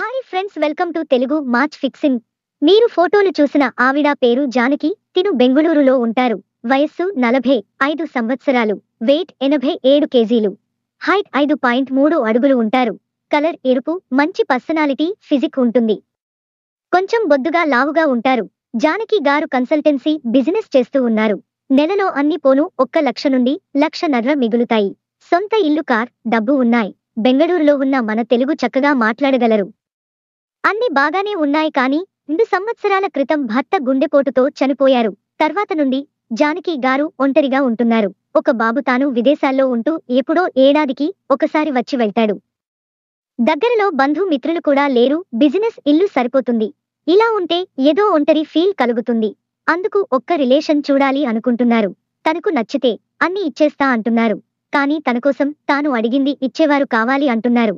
hi friends welcome to Telugu match fixing మీరు ఫోటోలు చూసిన ఆవిడ పేరు జానకి తిను బెంగుళూరులో ఉంటారు వయస్సు నలభై ఐదు సంవత్సరాలు వెయిట్ ఎనభై ఏడు కేజీలు హైట్ ఐదు పాయింట్ మూడు అడుగులు ఉంటారు కలర్ ఎరుపు మంచి పర్సనాలిటీ ఫిజిక్ ఉంటుంది కొంచెం బొద్దుగా లావుగా ఉంటారు జానకి గారు కన్సల్టెన్సీ బిజినెస్ చేస్తూ ఉన్నారు నెలలో అన్ని పోను ఒక్క లక్ష నుండి లక్ష నర్ర మిగులుతాయి సొంత ఇల్లు కార్ డబ్బు ఉన్నాయి బెంగళూరులో ఉన్న మన తెలుగు చక్కగా మాట్లాడగలరు అన్ని బాగానే ఉన్నాయి కానీ రెండు సంవత్సరాల క్రితం భర్త గుండెపోటుతో చనిపోయారు తర్వాత నుండి జానకి గారు ఒంటరిగా ఉంటున్నారు ఒక బాబు తాను విదేశాల్లో ఉంటూ ఎప్పుడో ఏడాదికి ఒకసారి వచ్చి వెళ్తాడు దగ్గరలో బంధుమిత్రులు కూడా లేరు బిజినెస్ ఇల్లు సరిపోతుంది ఇలా ఉంటే ఏదో ఒంటరి ఫీల్ కలుగుతుంది అందుకు ఒక్క రిలేషన్ చూడాలి అనుకుంటున్నారు తనకు నచ్చితే అన్ని ఇచ్చేస్తా అంటున్నారు కానీ తనకోసం తాను అడిగింది ఇచ్చేవారు కావాలి అంటున్నారు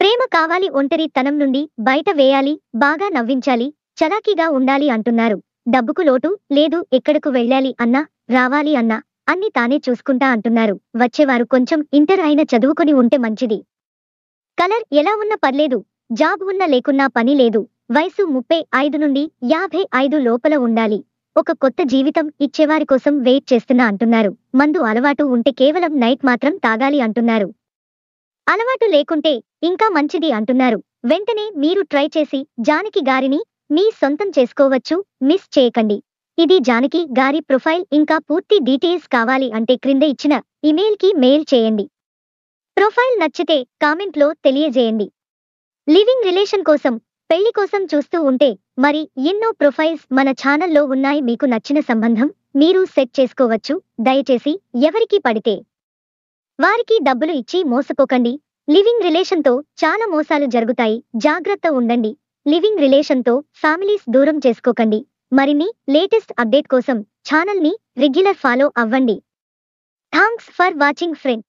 ప్రేమ కావాలి ఒంటరి తనం నుండి బయట వేయాలి బాగా నవ్వించాలి చలాకీగా ఉండాలి అంటున్నారు డబ్బుకు లోటు లేదు ఎక్కడకు వెళ్ళాలి అన్నా రావాలి అన్నా అన్ని తానే చూసుకుంటా అంటున్నారు వచ్చేవారు కొంచెం ఇంటర్ అయిన చదువుకుని ఉంటే మంచిది కలర్ ఎలా ఉన్నా పర్లేదు జాబ్ ఉన్నా లేకున్నా పని లేదు వయసు ముప్పై ఐదు నుండి యాభై ఐదు లోపల ఉండాలి ఒక కొత్త జీవితం ఇచ్చేవారి కోసం వెయిట్ చేస్తున్నా అంటున్నారు మందు అలవాటు ఉంటే కేవలం నైట్ మాత్రం తాగాలి అంటున్నారు అలవాటు లేకుంటే ఇంకా మంచిది అంటున్నారు వెంటనే మీరు ట్రై చేసి జానకి గారిని మీ సొంతం చేసుకోవచ్చు మిస్ చేయకండి ఇది జానకి గారి ప్రొఫైల్ ఇంకా పూర్తి డీటెయిల్స్ కావాలి అంటే క్రింద ఇచ్చిన ఇమెయిల్కి మెయిల్ చేయండి ప్రొఫైల్ నచ్చితే కామెంట్లో తెలియజేయండి లివింగ్ రిలేషన్ కోసం పెళ్లి కోసం చూస్తూ ఉంటే మరి ఎన్నో ప్రొఫైల్స్ మన ఛానల్లో ఉన్నాయి మీకు నచ్చిన సంబంధం మీరు సెట్ చేసుకోవచ్చు దయచేసి ఎవరికి పడితే వారికి డబ్బులు ఇచ్చి మోసపోకండి లివింగ్ రిలేషన్తో చాలా మోసాలు జరుగుతాయి జాగ్రత్త ఉండండి లివింగ్ రిలేషన్తో ఫ్యామిలీస్ దూరం చేసుకోకండి మరిన్ని లేటెస్ట్ అప్డేట్ కోసం ఛానల్ని రెగ్యులర్ ఫాలో అవ్వండి థ్యాంక్స్ ఫర్ వాచింగ్ ఫ్రెండ్